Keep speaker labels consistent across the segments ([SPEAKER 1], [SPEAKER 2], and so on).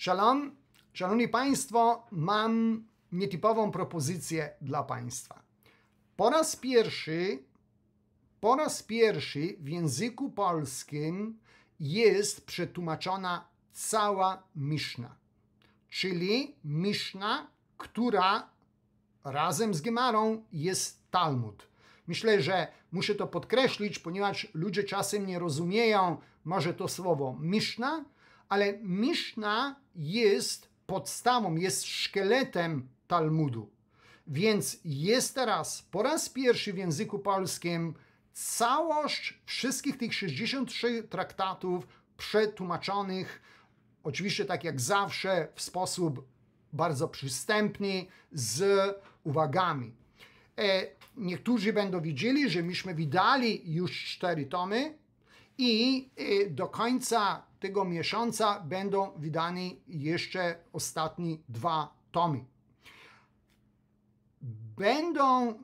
[SPEAKER 1] Shalom, Szanowni Państwo, mam nietypową propozycję dla Państwa. Po raz pierwszy, po raz pierwszy w języku polskim jest przetłumaczona cała Miszna, czyli Miszna, która razem z Gemarą jest Talmud. Myślę, że muszę to podkreślić, ponieważ ludzie czasem nie rozumieją może to słowo Miszna, ale Miszna jest podstawą, jest szkieletem Talmudu. Więc jest teraz po raz pierwszy w języku polskim całość wszystkich tych 63 traktatów przetłumaczonych, oczywiście tak jak zawsze, w sposób bardzo przystępny, z uwagami. E, niektórzy będą widzieli, że myśmy wydali już cztery tomy, i y, do końca tego miesiąca będą wydane jeszcze ostatni dwa tomy. Będą,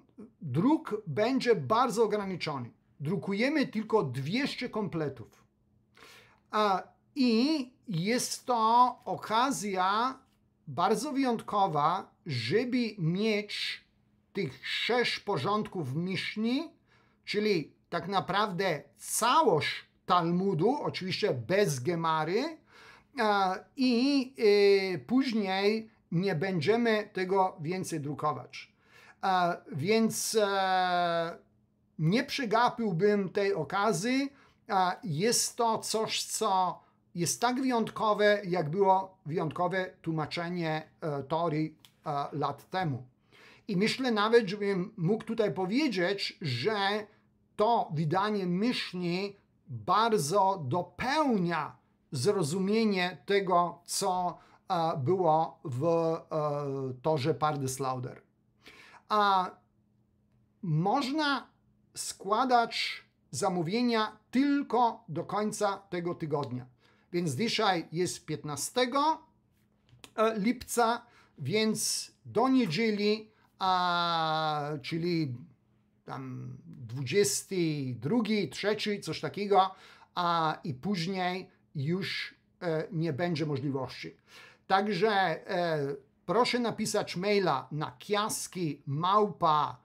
[SPEAKER 1] druk będzie bardzo ograniczony. Drukujemy tylko 200 kompletów. I jest to okazja bardzo wyjątkowa, żeby mieć tych sześć porządków myśli, czyli tak naprawdę całość Talmudu, oczywiście bez Gemary, e, i e, później nie będziemy tego więcej drukować. E, więc nie przegapiłbym tej okazji. Jest to coś, co jest tak wyjątkowe, jak było wyjątkowe tłumaczenie Torii lat temu. I myślę nawet, żebym mógł tutaj powiedzieć, że to wydanie myśli bardzo dopełnia zrozumienie tego, co e, było w e, torze Pardeslauder. A można składać zamówienia tylko do końca tego tygodnia. Więc dzisiaj jest 15 e, lipca, więc do niedzieli, a, czyli tam 22, 3, coś takiego, a i później już e, nie będzie możliwości. Także e, proszę napisać maila na kiaski małpa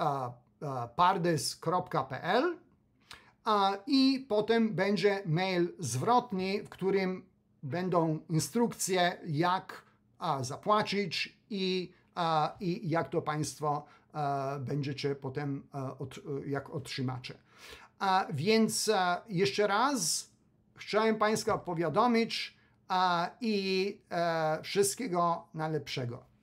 [SPEAKER 1] e, e, pardes.pl i potem będzie mail zwrotny, w którym będą instrukcje, jak zapłacić i, i jak to Państwo E, będziecie potem e, e, jak otrzymacie. A więc jeszcze raz chciałem Państwa powiadomić i wszystkiego najlepszego.